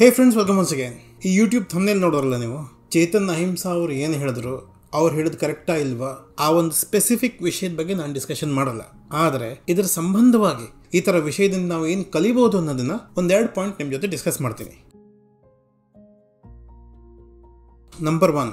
ಹೇ friends welcome once again ಈ YouTube thumbnail ನೋಡೋರಲ್ಲ ನೀವು ಚೇತನ್ ಅಹಿಂಸಾ ಅವರು ಏನು ಹೇಳಿದ್ರು ಅವ್ರು ಹೇಳಿದ್ ಕರೆಕ್ಟಾ ಇಲ್ವಾ ಆ ಒಂದು ಸ್ಪೆಸಿಫಿಕ್ ವಿಷಯದ ಬಗ್ಗೆ ನಾನು ಡಿಸ್ಕಷನ್ ಮಾಡಲ್ಲ ಆದರೆ ಇದರ ಸಂಬಂಧವಾಗಿ ಈ ಥರ ವಿಷಯದಿಂದ ನಾವು ಏನು ಕಲಿಬಹುದು ಅನ್ನೋದನ್ನು ಒಂದೆರಡು ಪಾಯಿಂಟ್ ನಿಮ್ಮ ಜೊತೆ ಡಿಸ್ಕಸ್ ಮಾಡ್ತೀನಿ ನಂಬರ್ ಒನ್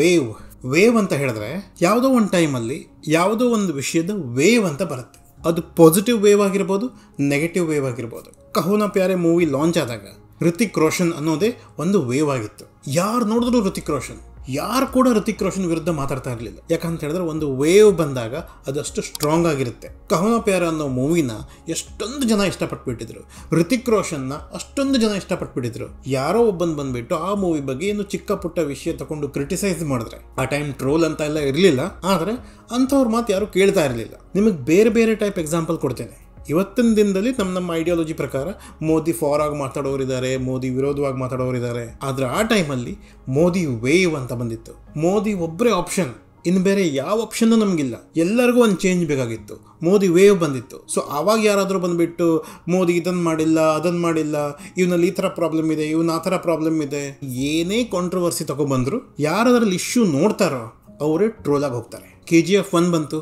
ವೇವ್ ವೇವ್ ಅಂತ ಹೇಳಿದ್ರೆ ಯಾವುದೋ ಒಂದು ಟೈಮಲ್ಲಿ ಯಾವುದೋ ಒಂದು ವಿಷಯದ ವೇವ್ ಅಂತ ಬರುತ್ತೆ ಅದು ಪಾಸಿಟಿವ್ ವೇವ್ ಆಗಿರ್ಬೋದು ನೆಗೆಟಿವ್ ವೇವ್ ಆಗಿರ್ಬೋದು ಕಹೋನಾ ಪ್ಯಾರೆ ಮೂವಿ ಲಾಂಚ್ ಆದಾಗ ಋತಿಕ್ ರೋಷನ್ ಅನ್ನೋದೇ ಒಂದು ವೇವ್ ಆಗಿತ್ತು ಯಾರು ನೋಡಿದ್ರು ಋತಿಕ್ ರೋಷನ್ ಯಾರು ಕೂಡ ಋತಿಕ್ ರೋಷನ್ ವಿರುದ್ಧ ಮಾತಾಡ್ತಾ ಇರಲಿಲ್ಲ ಯಾಕಂತ ಹೇಳಿದ್ರೆ ಒಂದು ವೇವ್ ಬಂದಾಗ ಅದಷ್ಟು ಸ್ಟ್ರಾಂಗ್ ಆಗಿರುತ್ತೆ ಕಹನ ಪ್ಯಾರ ಅನ್ನೋ ಮೂವಿನ ಎಷ್ಟೊಂದು ಜನ ಇಷ್ಟಪಟ್ಟುಬಿಟ್ಟಿದ್ರು ಋತಿಕ್ ರೋಷನ್ನ ಅಷ್ಟೊಂದು ಜನ ಇಷ್ಟಪಟ್ಟುಬಿಟ್ಟಿದ್ರು ಯಾರೋ ಒಬ್ಬನ್ ಬಂದ್ಬಿಟ್ಟು ಆ ಮೂವಿ ಬಗ್ಗೆ ಏನು ಚಿಕ್ಕ ಪುಟ್ಟ ವಿಷಯ ತಗೊಂಡು ಕ್ರಿಟಿಸೈಸ್ ಮಾಡಿದ್ರೆ ಆ ಟೈಮ್ ಟ್ರೋಲ್ ಅಂತ ಎಲ್ಲ ಇರಲಿಲ್ಲ ಆದರೆ ಅಂಥವ್ರ ಮಾತು ಯಾರು ಕೇಳ್ತಾ ಇರಲಿಲ್ಲ ನಿಮಗೆ ಬೇರೆ ಬೇರೆ ಟೈಪ್ ಎಕ್ಸಾಂಪಲ್ ಕೊಡ್ತೇನೆ ಇವತ್ತಿನ ದಿನದಲ್ಲಿ ನಮ್ಮ ನಮ್ಮ ಐಡಿಯಾಲಜಿ ಪ್ರಕಾರ ಮೋದಿ ಫಾರ್ ಆಗಿ ಮಾತಾಡೋರಿದ್ದಾರೆ ಮೋದಿ ವಿರೋಧವಾಗಿ ಮಾತಾಡೋರಿದ್ದಾರೆ ಆದರೆ ಆ ಟೈಮಲ್ಲಿ ಮೋದಿ ವೇವ್ ಅಂತ ಬಂದಿತ್ತು ಮೋದಿ ಒಬ್ಬರೇ ಆಪ್ಷನ್ ಇನ್ನು ಬೇರೆ ಯಾವ ಆಪ್ಷನ್ನು ನಮಗಿಲ್ಲ ಎಲ್ಲರಿಗೂ ಒಂದು ಚೇಂಜ್ ಬೇಕಾಗಿತ್ತು ಮೋದಿ ವೇವ್ ಬಂದಿತ್ತು ಸೊ ಆವಾಗ ಯಾರಾದರೂ ಬಂದುಬಿಟ್ಟು ಮೋದಿ ಇದನ್ನು ಮಾಡಿಲ್ಲ ಅದನ್ನು ಮಾಡಿಲ್ಲ ಇವನಲ್ಲಿ ಈ ಥರ ಪ್ರಾಬ್ಲಮ್ ಇದೆ ಇವನ್ ಆ ಥರ ಪ್ರಾಬ್ಲಮ್ ಇದೆ ಏನೇ ಕಾಂಟ್ರವರ್ಸಿ ತಗೊಬಂದ್ರು ಯಾರದ್ರಲ್ಲಿ ಇಶ್ಯೂ ನೋಡ್ತಾರೋ ಅವರೇ ಟ್ರೋಲಾಗಿ ಹೋಗ್ತಾರೆ ಕೆ ಜಿ ಎಫ್ ಒನ್ ಬಂತು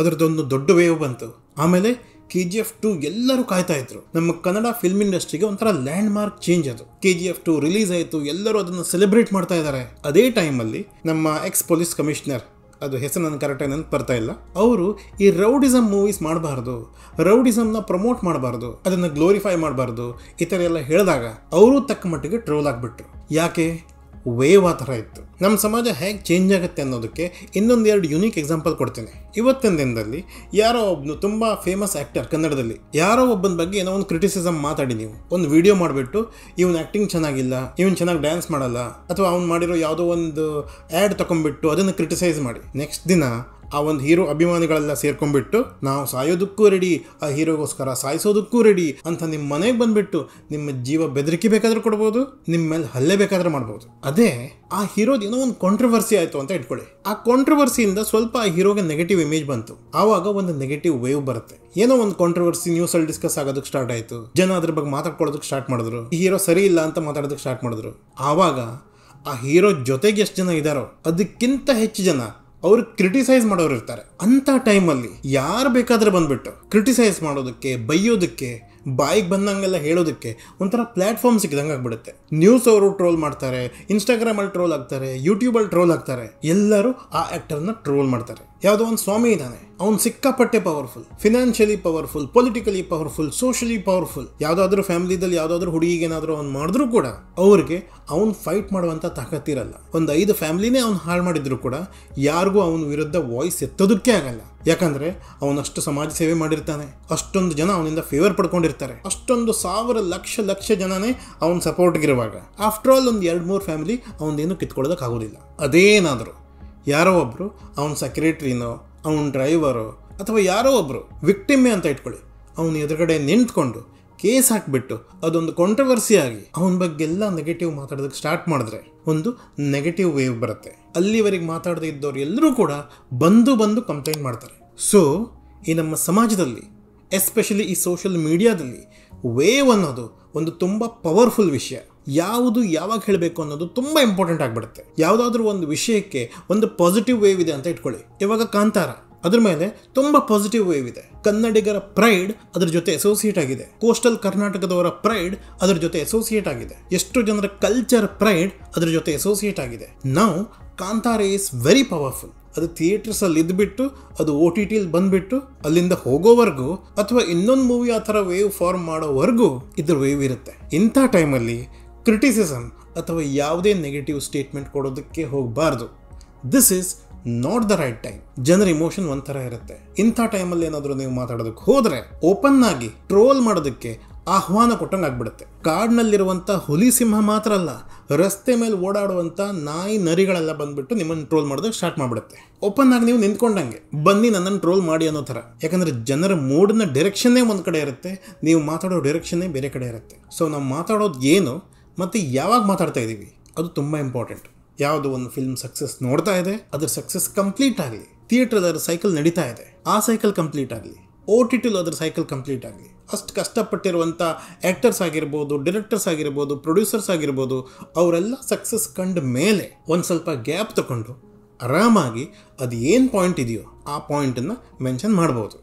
ಅದರದ್ದೊಂದು ದೊಡ್ಡ ವೇವ್ ಬಂತು ಆಮೇಲೆ ಕೆ ಜಿ ಎಫ್ ಟು ಎಲ್ಲರೂ ಕಾಯ್ತಾ ಇದ್ರು ನಮ್ಮ ಕನ್ನಡ ಫಿಲ್ಮ್ ಇಂಡಸ್ಟ್ರಿಗೆ ಒಂಥರ ಲ್ಯಾಂಡ್ ಮಾರ್ಕ್ ಚೇಂಜ್ ಅದು K G F two release ಆಯಿತು ಎಲ್ಲರೂ ಅದನ್ನು ಸೆಲೆಬ್ರೇಟ್ ಮಾಡ್ತಾ ಇದ್ದಾರೆ ಅದೇ ಟೈಮಲ್ಲಿ ನಮ್ಮ ಎಕ್ಸ್ ಪೊಲೀಸ್ ಕಮಿಷನರ್ ಅದು ಹೆಸರು ನನ್ನ ಕರೆಕ್ಟಾಗಿ ನನಗೆ ಬರ್ತಾ ಇಲ್ಲ ಅವರು ಈ ರೌಡಿಸಮ್ ಮೂವೀಸ್ ಮಾಡಬಾರ್ದು ರೌಡಿಸಮ್ನ ಪ್ರಮೋಟ್ ಮಾಡಬಾರ್ದು ಅದನ್ನು ಗ್ಲೋರಿಫೈ ಮಾಡಬಾರ್ದು ಈ ಥರ ಎಲ್ಲ ಹೇಳಿದಾಗ ಅವರು ತಕ್ಕ ಮಟ್ಟಿಗೆ ಟ್ರೋಲ್ ಆಗಿಬಿಟ್ರು ಯಾಕೆ ವೇವ್ ಆ ಥರ ಇತ್ತು ನಮ್ಮ ಸಮಾಜ ಹೇಗೆ ಚೇಂಜ್ ಆಗುತ್ತೆ ಅನ್ನೋದಕ್ಕೆ ಇನ್ನೊಂದೆರಡು ಯುನೀಕ್ ಎಕ್ಸಾಂಪಲ್ ಕೊಡ್ತೇನೆ ಇವತ್ತಿನ ದಿನದಲ್ಲಿ ಯಾರೋ ಒಬ್ಬನು ತುಂಬ ಫೇಮಸ್ ಆ್ಯಕ್ಟರ್ ಕನ್ನಡದಲ್ಲಿ ಯಾರೋ ಒಬ್ಬನ ಬಗ್ಗೆ ಏನೋ ಒಂದು ಕ್ರಿಟಿಸಿಸಮ್ ಮಾತಾಡಿ ನೀವು ಒಂದು ವಿಡಿಯೋ ಮಾಡಿಬಿಟ್ಟು ಇವನ್ ಆ್ಯಕ್ಟಿಂಗ್ ಚೆನ್ನಾಗಿಲ್ಲ ಇವನು ಚೆನ್ನಾಗಿ ಡ್ಯಾನ್ಸ್ ಮಾಡಲ್ಲ ಅಥವಾ ಅವ್ನು ಮಾಡಿರೋ ಯಾವುದೋ ಒಂದು ಆ್ಯಡ್ ತೊಗೊಂಡ್ಬಿಟ್ಟು ಅದನ್ನು ಕ್ರಿಟಿಸೈಸ್ ಮಾಡಿ ನೆಕ್ಸ್ಟ್ ದಿನ ಆ ಒಂದು ಹೀರೋ ಅಭಿಮಾನಿಗಳೆಲ್ಲ ಸೇರ್ಕೊಂಡ್ಬಿಟ್ಟು ನಾವು ಸಾಯೋದಕ್ಕೂ ರೆಡಿ ಆ ಹೀರೋಗೋಸ್ಕರ ಸಾಯಿಸೋದಕ್ಕೂ ರೆಡಿ ಅಂತ ನಿಮ್ಮ ಮನೆಗೆ ಬಂದ್ಬಿಟ್ಟು ನಿಮ್ಮ ಜೀವ ಬೆದರಿಕೆ ಬೇಕಾದರೂ ಕೊಡ್ಬೋದು ನಿಮ್ಮ ಮೇಲೆ ಹಲ್ಲೆ ಬೇಕಾದರೂ ಮಾಡ್ಬೋದು ಅದೇ ಆ ಹೀರೋದ ಏನೋ ಒಂದು ಕಾಂಟ್ರವರ್ಸಿ ಆಯಿತು ಅಂತ ಇಟ್ಕೊಳ್ಳಿ ಆ ಕಾಂಟ್ರವರ್ಸಿಯಿಂದ ಸ್ವಲ್ಪ ಆ ಹೀರೋಗೆ ನೆಗೆಟಿವ್ ಇಮೇಜ್ ಬಂತು ಆವಾಗ ಒಂದು ನೆಗೆಟಿವ್ ವೇವ್ ಬರುತ್ತೆ ಏನೋ ಒಂದು ಕಾಂಟ್ರವರ್ಸಿ ನ್ಯೂಸ್ ಅಲ್ಲಿ ಡಿಸ್ಕಸ್ ಆಗೋದಕ್ಕೆ ಸ್ಟಾರ್ಟ್ ಆಯಿತು ಜನ ಅದ್ರ ಬಗ್ಗೆ ಮಾತಾಡ್ಕೊಳ್ಳೋದಕ್ಕೆ ಸ್ಟಾರ್ಟ್ ಮಾಡಿದ್ರು ಈ ಹೀರೋ ಸರಿ ಇಲ್ಲ ಅಂತ ಮಾತಾಡೋದಕ್ಕೆ ಸ್ಟಾರ್ಟ್ ಮಾಡಿದ್ರು ಆವಾಗ ಆ ಹೀರೋ ಜೊತೆಗೆ ಎಷ್ಟು ಜನ ಇದ್ದಾರೋ ಅದಕ್ಕಿಂತ ಹೆಚ್ಚು ಜನ ಅವರು ಕ್ರಿಟಿಸೈಸ್ ಮಾಡೋರು ಇರ್ತಾರೆ ಅಂಥ ಟೈಮಲ್ಲಿ ಯಾರು ಬೇಕಾದ್ರೆ ಬಂದ್ಬಿಟ್ಟು ಕ್ರಿಟಿಸೈಸ್ ಮಾಡೋದಕ್ಕೆ ಬೈಯೋದಕ್ಕೆ ಬಾಯಿಗೆ ಬಂದಂಗೆಲ್ಲ ಹೇಳೋದಕ್ಕೆ ಒಂಥರ ಪ್ಲ್ಯಾಟ್ಫಾರ್ಮ್ ಸಿಕ್ಕಿದಂಗೆ ಆಗ್ಬಿಡುತ್ತೆ ನ್ಯೂಸ್ ಅವರು ಟ್ರೋಲ್ ಮಾಡ್ತಾರೆ ಇನ್ಸ್ಟಾಗ್ರಾಮಲ್ಲಿ ಟ್ರೋಲ್ ಆಗ್ತಾರೆ ಯೂಟ್ಯೂಬಲ್ಲಿ ಟ್ರೋಲ್ ಆಗ್ತಾರೆ ಎಲ್ಲರೂ ಆ ಆ್ಯಕ್ಟರ್ನ ಟ್ರೋಲ್ ಮಾಡ್ತಾರೆ ಯಾವುದೋ ಒಂದು ಸ್ವಾಮಿ ಇದ್ದಾನೆ ಅವ್ನು ಸಿಕ್ಕಾಪಟ್ಟೆ powerful financially powerful politically powerful socially powerful ಯಾವುದಾದ್ರೂ ಫ್ಯಾಮಿಲಿದಲ್ಲಿ ಯಾವ್ದಾದ್ರು ಹುಡುಗಿಗೇನಾದರೂ ಅವ್ನು ಮಾಡಿದ್ರು ಕೂಡ ಅವ್ರಿಗೆ ಅವ್ನು ಫೈಟ್ ಮಾಡುವಂತ ತಾಕತ್ತಿರಲ್ಲ ಒಂದು ಐದು ಫ್ಯಾಮಿಲಿನೇ ಅವ್ನು ಹಾಳು ಮಾಡಿದ್ರು ಕೂಡ ಯಾರಿಗೂ ಅವನ ವಿರುದ್ಧ ವಾಯ್ಸ್ ಎತ್ತೋದಕ್ಕೆ ಆಗಲ್ಲ ಯಾಕಂದ್ರೆ ಅವನಷ್ಟು ಸಮಾಜ ಸೇವೆ ಮಾಡಿರ್ತಾನೆ ಅಷ್ಟೊಂದು ಜನ ಅವನಿಂದ ಫೇವರ್ ಪಡ್ಕೊಂಡಿರ್ತಾರೆ ಅಷ್ಟೊಂದು ಸಾವಿರ ಲಕ್ಷ ಲಕ್ಷ ಜನನೇ ಅವ್ನ ಇರುವಾಗ ಆಫ್ಟರ್ ಆಲ್ ಒಂದು ಎರಡು ಮೂರು ಫ್ಯಾಮಿಲಿ ಅವನೇನು ಕಿತ್ಕೊಳ್ಳೋದಕ್ಕಾಗೋದಿಲ್ಲ ಅದೇನಾದರೂ ಯಾರೋ ಒಬ್ಬರು ಅವನ ಸೆಕ್ರೆಟ್ರಿನೋ ಅವನ ಡ್ರೈವರು ಅಥವಾ ಯಾರೋ ಒಬ್ಬರು ವಿಕ್ಟಿಮ್ಮೆ ಅಂತ ಇಟ್ಕೊಳ್ಳಿ ಅವನು ಎದುರುಗಡೆ ನಿಂತ್ಕೊಂಡು ಕೇಸ್ ಹಾಕಿಬಿಟ್ಟು ಅದೊಂದು ಕಾಂಟ್ರವರ್ಸಿ ಆಗಿ ಅವನ ಬಗ್ಗೆ ಎಲ್ಲ ನೆಗೆಟಿವ್ ಮಾತಾಡೋದಕ್ಕೆ ಸ್ಟಾರ್ಟ್ ಮಾಡಿದ್ರೆ ಒಂದು ನೆಗೆಟಿವ್ ವೇವ್ ಬರುತ್ತೆ ಅಲ್ಲಿವರೆಗೆ ಮಾತಾಡದೇ ಇದ್ದವ್ರು ಎಲ್ಲರೂ ಕೂಡ ಬಂದು ಬಂದು ಕಂಪ್ಲೇಂಟ್ ಮಾಡ್ತಾರೆ ಸೊ ಈ ನಮ್ಮ ಸಮಾಜದಲ್ಲಿ ಎಸ್ಪೆಷಲಿ ಈ ಸೋಷಲ್ ಮೀಡಿಯಾದಲ್ಲಿ ವೇವ್ ಅನ್ನೋದು ಒಂದು ತುಂಬ ಪವರ್ಫುಲ್ ವಿಷಯ ಯಾವುದು ಯಾವಾಗ ಹೇಳಬೇಕು ಅನ್ನೋದು ತುಂಬ ಇಂಪಾರ್ಟೆಂಟ್ ಆಗಿಬಿಡುತ್ತೆ ಯಾವುದಾದ್ರೂ ಒಂದು ವಿಷಯಕ್ಕೆ ಒಂದು ಪಾಸಿಟಿವ್ ವೇವ್ ಇದೆ ಅಂತ ಇಟ್ಕೊಳ್ಳಿ ಇವಾಗ ಕಾಂತಾರ ಅದ್ರ ಮೇಲೆ ತುಂಬ ಪಾಸಿಟಿವ್ ವೇವ್ ಇದೆ ಕನ್ನಡಿಗರ ಪ್ರೈಡ್ ಅದ್ರ ಜೊತೆ ಅಸೋಸಿಯೇಟ್ ಆಗಿದೆ ಕೋಸ್ಟಲ್ ಕರ್ನಾಟಕದವರ ಪ್ರೈಡ್ ಅದ್ರ ಜೊತೆ ಅಸೋಸಿಯೇಟ್ ಆಗಿದೆ ಎಷ್ಟು ಜನರ ಕಲ್ಚರ್ ಪ್ರೈಡ್ ಅದ್ರ ಜೊತೆ ಅಸೋಸಿಯೇಟ್ ಆಗಿದೆ ನಾವು ಕಾಂತಾರ ಈಸ್ ವೆರಿ ಪವರ್ಫುಲ್ ಅದು ಥಿಯೇಟರ್ಸಲ್ಲಿ ಇದ್ಬಿಟ್ಟು ಅದು ಓ ಟಿ ಟಿಲಿ ಬಂದ್ಬಿಟ್ಟು ಅಲ್ಲಿಂದ ಹೋಗೋವರೆಗೂ ಅಥವಾ ಇನ್ನೊಂದು ಮೂವಿ ಆ ಥರ ವೇವ್ ಫಾರ್ಮ್ ಮಾಡೋವರೆಗೂ ಇದ್ರ ವೇವ್ ಇರುತ್ತೆ ಇಂಥ ಟೈಮಲ್ಲಿ ಕ್ರಿಟಿಸಿಸಮ್ ಅಥವಾ ಯಾವುದೇ ನೆಗೆಟಿವ್ ಸ್ಟೇಟ್ಮೆಂಟ್ ಕೊಡೋದಕ್ಕೆ ಹೋಗಬಾರ್ದು this is not the right time ಜನರ ಇಮೋಷನ್ ಒಂಥರ ಇರುತ್ತೆ ಇಂಥ ಟೈಮಲ್ಲಿ ಏನಾದರೂ ನೀವು ಮಾತಾಡೋದಕ್ಕೆ ಹೋದರೆ ಓಪನ್ ಆಗಿ ಟ್ರೋಲ್ ಮಾಡೋದಕ್ಕೆ ಆಹ್ವಾನ ಕೊಟ್ಟಂಗೆ ಆಗ್ಬಿಡುತ್ತೆ ಕಾಡಿನಲ್ಲಿರುವಂಥ ಹುಲಿ ಸಿಂಹ ಮಾತ್ರ ಅಲ್ಲ ರಸ್ತೆ ಮೇಲೆ ಓಡಾಡುವಂಥ ನಾಯಿ ನರಿಗಳೆಲ್ಲ ಬಂದ್ಬಿಟ್ಟು ನಿಮ್ಮನ್ನು ಟ್ರೋಲ್ ಮಾಡೋದಕ್ಕೆ ಸ್ಟಾರ್ಟ್ ಮಾಡಿಬಿಡುತ್ತೆ ಓಪನ್ ಆಗಿ ನೀವು ನಿಂತ್ಕೊಂಡಂಗೆ ಬನ್ನಿ ನನ್ನನ್ನು ಟ್ರೋಲ್ ಮಾಡಿ ಅನ್ನೋ ಥರ ಯಾಕಂದರೆ ಜನರ ಮೂಡಿನ ಡೈರೆಕ್ಷನ್ನೇ ಒಂದು ಕಡೆ ಇರುತ್ತೆ ನೀವು ಮಾತಾಡೋ ಡೈರೆಕ್ಷನ್ನೇ ಬೇರೆ ಕಡೆ ಇರುತ್ತೆ ಸೊ ನಾವು ಮಾತಾಡೋದು ಏನು ಮತ್ತು ಯಾವಾಗ ಮಾತಾಡ್ತಾ ಇದ್ದೀವಿ ಅದು ತುಂಬ ಇಂಪಾರ್ಟೆಂಟ್ ಯಾವುದು ಒಂದು ಫಿಲ್ಮ್ ಸಕ್ಸಸ್ ನೋಡ್ತಾ ಇದೆ ಅದರ ಸಕ್ಸಸ್ ಕಂಪ್ಲೀಟ್ ಆಗಲಿ ಥಿಯೇಟರ್ ಅದರ ಸೈಕಲ್ ನಡೀತಾ ಇದೆ ಆ ಸೈಕಲ್ ಕಂಪ್ಲೀಟ್ ಆಗಲಿ ಓ ಟಿ ಟಿಲ್ ಅದರ ಸೈಕಲ್ ಕಂಪ್ಲೀಟ್ ಆಗಲಿ ಅಷ್ಟು ಕಷ್ಟಪಟ್ಟಿರುವಂಥ ಆ್ಯಕ್ಟರ್ಸ್ ಆಗಿರ್ಬೋದು ಡಿರೆಕ್ಟರ್ಸ್ ಆಗಿರ್ಬೋದು ಪ್ರೊಡ್ಯೂಸರ್ಸ್ ಆಗಿರ್ಬೋದು ಅವರೆಲ್ಲ ಸಕ್ಸಸ್ ಕಂಡ ಮೇಲೆ ಒಂದು ಸ್ವಲ್ಪ ಗ್ಯಾಪ್ ತಗೊಂಡು ಆರಾಮಾಗಿ ಅದು ಏನು ಪಾಯಿಂಟ್ ಇದೆಯೋ ಆ ಪಾಯಿಂಟನ್ನು ಮೆನ್ಷನ್ ಮಾಡ್ಬೋದು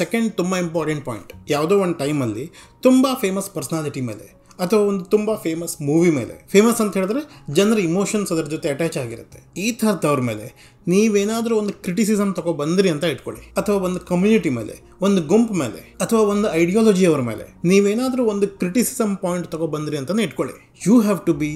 ಸೆಕೆಂಡ್ ತುಂಬ ಇಂಪಾರ್ಟೆಂಟ್ ಪಾಯಿಂಟ್ ಯಾವುದೋ ಒಂದು ಟೈಮಲ್ಲಿ ತುಂಬ ಫೇಮಸ್ ಪರ್ಸ್ನಾಲಿಟಿ ಮೇಲೆ ಅಥವಾ ಒಂದು ತುಂಬ ಫೇಮಸ್ ಮೂವಿ ಮೇಲೆ ಫೇಮಸ್ ಅಂತ ಹೇಳಿದ್ರೆ ಜನರ ಇಮೋಷನ್ಸ್ ಅದ್ರ ಜೊತೆ ಅಟ್ಯಾಚ್ ಆಗಿರುತ್ತೆ ಈ ಥರದವ್ರ ಮೇಲೆ ನೀವೇನಾದರೂ ಒಂದು ಕ್ರಿಟಿಸಿಸಮ್ ತಗೋ ಅಂತ ಇಟ್ಕೊಳ್ಳಿ ಅಥವಾ ಒಂದು ಕಮ್ಯುನಿಟಿ ಮೇಲೆ ಒಂದು ಗುಂಪು ಮೇಲೆ ಅಥವಾ ಒಂದು ಅವರ ಮೇಲೆ ನೀವೇನಾದರೂ ಒಂದು ಕ್ರಿಟಿಸಿಸಮ್ ಪಾಯಿಂಟ್ ತಗೋ ಅಂತಲೇ ಇಟ್ಕೊಳ್ಳಿ you have to be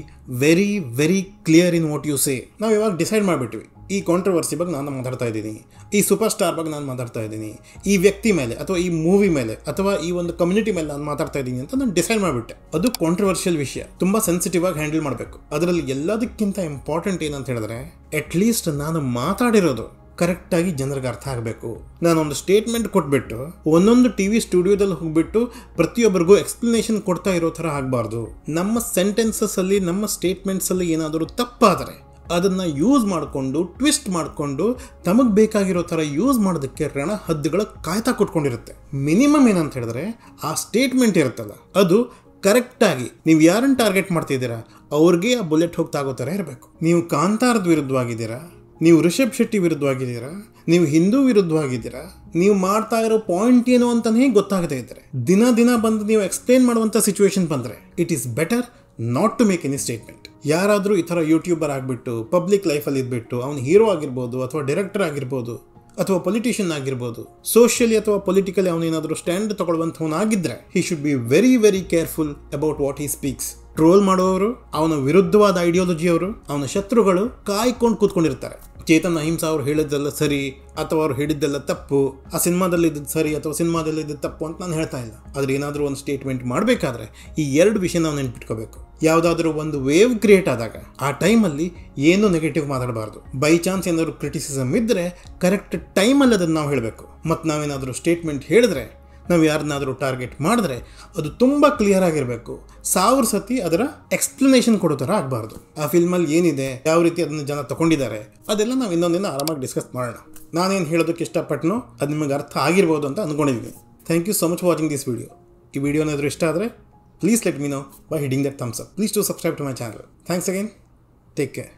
very very clear in what you say ನಾವು ಇವಾಗ ಡಿಸೈಡ್ ಮಾಡಿಬಿಟ್ವಿ ಈ ಕಾಂಟ್ರವರ್ಸಿ ಬಗ್ಗೆ ನಾನು ಮಾತಾಡ್ತಾ ಇದ್ದೀನಿ ಈ ಸೂಪರ್ ಸ್ಟಾರ್ ಬಗ್ಗೆ ನಾನು ಮಾತಾಡ್ತಾ ಇದ್ದೀನಿ ಈ ವ್ಯಕ್ತಿ ಮೇಲೆ ಅಥವಾ ಈ ಮೂವಿ ಮೇಲೆ ಅಥವಾ ಈ ಒಂದು ಕಮ್ಯುನಿಟಿ ಮೇಲೆ ನಾನು ಮಾತಾಡ್ತಾ ಇದ್ದೀನಿ ಅಂತ ನಾನು ಡಿಸೈಡ್ ಮಾಡಿಬಿಟ್ಟೆ ಅದು ಕಾಂಟ್ರವರ್ಷಿಯಲ್ ವಿಷಯ ತುಂಬ ಸೆನ್ಸಿಟಿವ್ ಆಗಿ ಹ್ಯಾಂಡಲ್ ಮಾಡಬೇಕು ಅದರಲ್ಲಿ ಎಲ್ಲದಕ್ಕಿಂತ ಇಂಪಾರ್ಟೆಂಟ್ ಏನಂತ ಹೇಳಿದ್ರೆ ಅಟ್ ಲೀಸ್ಟ್ ನಾನು ಮಾತಾಡಿರೋದು ಕರೆಕ್ಟಾಗಿ ಜನರಿಗೆ ಅರ್ಥ ಆಗಬೇಕು ನಾನೊಂದು ಸ್ಟೇಟ್ಮೆಂಟ್ ಕೊಟ್ಬಿಟ್ಟು ಒಂದೊಂದು ಟಿ ವಿ ಸ್ಟುಡಿಯೋದಲ್ಲಿ ಹೋಗ್ಬಿಟ್ಟು ಪ್ರತಿಯೊಬ್ಬರಿಗೂ ಎಕ್ಸ್ಪ್ಲನೇಷನ್ ಕೊಡ್ತಾ ಇರೋ ಥರ ಆಗಬಾರ್ದು ನಮ್ಮ ಸೆಂಟೆನ್ಸಸ್ ಅಲ್ಲಿ ನಮ್ಮ ಸ್ಟೇಟ್ಮೆಂಟ್ಸಲ್ಲಿ ಏನಾದರೂ ತಪ್ಪಾದರೆ ಅದನ್ನು ಯೂಸ್ ಮಾಡಿಕೊಂಡು ಟ್ವಿಸ್ಟ್ ಮಾಡಿಕೊಂಡು ತಮಗೆ ಬೇಕಾಗಿರೋ ಥರ ಯೂಸ್ ಮಾಡೋದಕ್ಕೆ ರಣ ಹದ್ದುಗಳ ಕಾಯ್ತಾ ಕೊಟ್ಕೊಂಡಿರುತ್ತೆ ಮಿನಿಮಮ್ ಏನಂತ ಹೇಳಿದ್ರೆ ಆ ಸ್ಟೇಟ್ಮೆಂಟ್ ಇರುತ್ತಲ್ಲ ಅದು ಕರೆಕ್ಟಾಗಿ ನೀವು ಯಾರನ್ನು ಟಾರ್ಗೆಟ್ ಮಾಡ್ತಿದ್ದೀರಾ ಅವ್ರಿಗೆ ಆ ಬುಲೆಟ್ ಹೋಗ್ತಾಗೋ ಥರ ಇರಬೇಕು ನೀವು ಕಾಂತಾರದ ವಿರುದ್ಧವಾಗಿದ್ದೀರಾ ನೀವು ರಿಷಬ್ ಶೆಟ್ಟಿ ವಿರುದ್ಧವಾಗಿದ್ದೀರಾ ನೀವು ಹಿಂದೂ ವಿರುದ್ಧವಾಗಿದ್ದೀರಾ ನೀವು ಮಾಡ್ತಾ ಇರೋ ಪಾಯಿಂಟ್ ಏನು ಅಂತಲೇ ಗೊತ್ತಾಗದೇ ಇದ್ದರೆ ದಿನ ದಿನ ಬಂದು ನೀವು ಎಕ್ಸ್ಪ್ಲೇನ್ ಮಾಡುವಂಥ ಸಿಚುವೇಶನ್ ಬಂದರೆ it is better not to make any statement ಯಾರಾದರೂ ಈ ಥರ ಯೂಟ್ಯೂಬರ್ ಆಗಿಬಿಟ್ಟು ಪಬ್ಲಿಕ್ ಲೈಫಲ್ಲಿ ಇದ್ಬಿಟ್ಟು ಅವ್ನು ಹೀರೋ ಆಗಿರ್ಬೋದು ಅಥವಾ ಡೈರೆಕ್ಟರ್ ಆಗಿರ್ಬೋದು ಅಥವಾ ಪೊಲಿಟಿಷಿಯನ್ ಆಗಿರ್ಬೋದು ಸೋಷಿಯಲಿ ಅಥವಾ ಪೊಲಿಟಿಕಲಿ ಅವನೇನಾದರೂ ಸ್ಟ್ಯಾಂಡ್ ತೊಗೊಳ್ಳುವಂಥವನಾಗಿದ್ದರೆ he should be very very careful about what he speaks troll ಮಾಡುವವರು ಅವನ ವಿರುದ್ಧವಾದ ಐಡಿಯಾಲಜಿಯವರು ಅವನ ಶತ್ರುಗಳು ಕಾಯ್ಕೊಂಡು ಕೂತ್ಕೊಂಡಿರ್ತಾರೆ ಚೇತನ್ ಅಹಿಂಸಾ ಅವ್ರು ಹೇಳಿದ್ದೆಲ್ಲ ಸರಿ ಅಥವಾ ಅವ್ರು ಹೇಳಿದ್ದೆಲ್ಲ ತಪ್ಪು ಆ ಸಿನಿಮಾದಲ್ಲಿದ್ದು ಸರಿ ಅಥವಾ ಸಿನಿಮಾದಲ್ಲಿದ್ದು ತಪ್ಪು ಅಂತ ನಾನು ಹೇಳ್ತಾ ಇಲ್ಲ ಆದರೆ ಏನಾದರೂ ಒಂದು ಸ್ಟೇಟ್ಮೆಂಟ್ ಮಾಡಬೇಕಾದ್ರೆ ಈ ಎರಡು ವಿಷಯ ನಾವು ನೆನ್ಪಿಟ್ಕೋಬೇಕು ಯಾವುದಾದ್ರೂ ಒಂದು ವೇವ್ ಕ್ರಿಯೇಟ್ ಆದಾಗ ಆ ಟೈಮಲ್ಲಿ ಏನು ನೆಗೆಟಿವ್ ಮಾತಾಡಬಾರ್ದು ಬೈ ಚಾನ್ಸ್ ಏನಾದರೂ ಕ್ರಿಟಿಸಿಸಮ್ ಇದ್ದರೆ ಕರೆಕ್ಟ್ ಟೈಮಲ್ಲಿ ಅದನ್ನು ನಾವು ಹೇಳಬೇಕು ಮತ್ತು ನಾವೇನಾದರೂ ಸ್ಟೇಟ್ಮೆಂಟ್ ಹೇಳಿದ್ರೆ ನಾವು ಯಾರನ್ನಾದರೂ ಟಾರ್ಗೆಟ್ ಮಾಡಿದ್ರೆ ಅದು ತುಂಬ ಕ್ಲಿಯರ್ ಆಗಿರಬೇಕು ಸಾವಿರ ಸತಿ ಅದರ ಎಕ್ಸ್ಪ್ಲನೇಷನ್ ಕೊಡೋ ಥರ ಆಗಬಾರ್ದು ಆ ಫಿಲ್ಮಲ್ಲಿ ಏನಿದೆ ಯಾವ ರೀತಿ ಅದನ್ನು ಜನ ತಗೊಂಡಿದ್ದಾರೆ ಅದೆಲ್ಲ ನಾವು ಇನ್ನೊಂದಿನ ಆರಾಮಾಗಿ ಡಿಸ್ಕಸ್ ಮಾಡೋಣ ನಾನೇನು ಹೇಳೋದಕ್ಕೆ ಇಷ್ಟಪಟ್ಟನೋ ಅದು ನಿಮಗೆ ಅರ್ಥ ಆಗಿರ್ಬೋದು ಅಂತ ಅಂದ್ಕೊಂಡಿದ್ದೀನಿ thank you so much watching this video ಈ ವಿಡಿಯೋ ಇಷ್ಟ ಆದರೆ please let me know by hitting that thumbs up please to subscribe to my channel thanks again take care